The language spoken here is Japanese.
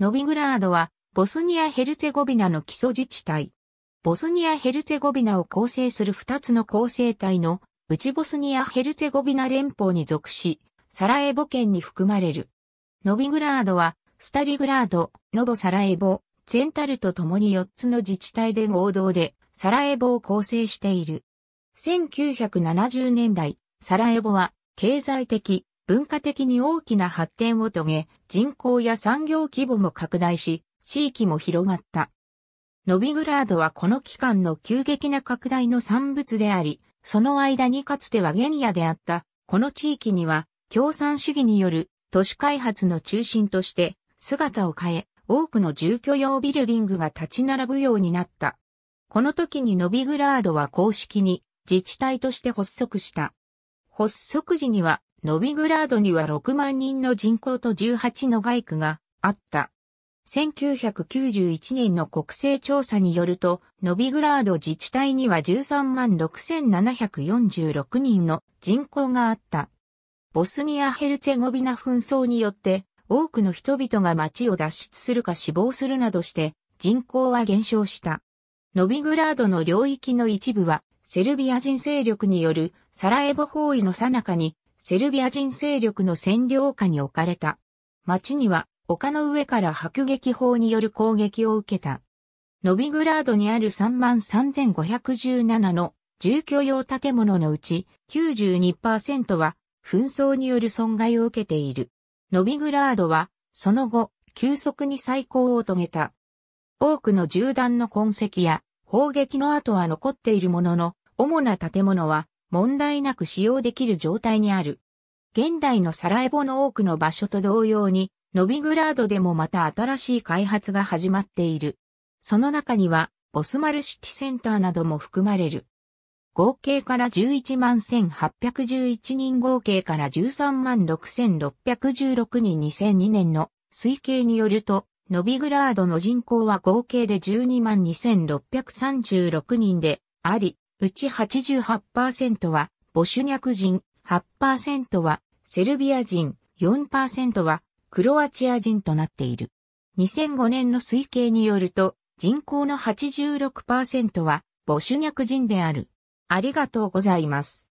ノビグラードは、ボスニア・ヘルツェゴビナの基礎自治体。ボスニア・ヘルツェゴビナを構成する2つの構成体の、内ボスニア・ヘルツェゴビナ連邦に属し、サラエボ県に含まれる。ノビグラードは、スタリグラード、ノボサラエボ、ゼンタルと共に4つの自治体で合同で、サラエボを構成している。1970年代、サラエボは、経済的、文化的に大きな発展を遂げ、人口や産業規模も拡大し、地域も広がった。ノビグラードはこの期間の急激な拡大の産物であり、その間にかつてはゲニアであった、この地域には、共産主義による都市開発の中心として、姿を変え、多くの住居用ビルディングが立ち並ぶようになった。この時にノビグラードは公式に自治体として発足した。発足時にはノビグラードには6万人の人口と18の外区があった。1991年の国勢調査によると、ノビグラード自治体には13万6746人の人口があった。ボスニア・ヘルツェゴビナ紛争によって、多くの人々が町を脱出するか死亡するなどして、人口は減少した。ノビグラードの領域の一部は、セルビア人勢力によるサラエボ包囲の最中にセルビア人勢力の占領下に置かれた。町には丘の上から迫撃砲による攻撃を受けた。ノビグラードにある33,517の住居用建物のうち92%は紛争による損害を受けている。ノビグラードはその後急速に再興を遂げた。多くの銃弾の痕跡や砲撃の跡は残っているものの主な建物は問題なく使用できる状態にある。現代のサラエボの多くの場所と同様に、ノビグラードでもまた新しい開発が始まっている。その中には、ボスマルシティセンターなども含まれる。合計から11万1811人合計から13万6616人2002年の推計によると、ノビグラードの人口は合計で12万2636人であり、うち88%はボシュニャク人、8%はセルビア人、4%はクロアチア人となっている。2005年の推計によると、人口の86%はボシュニャク人である。ありがとうございます。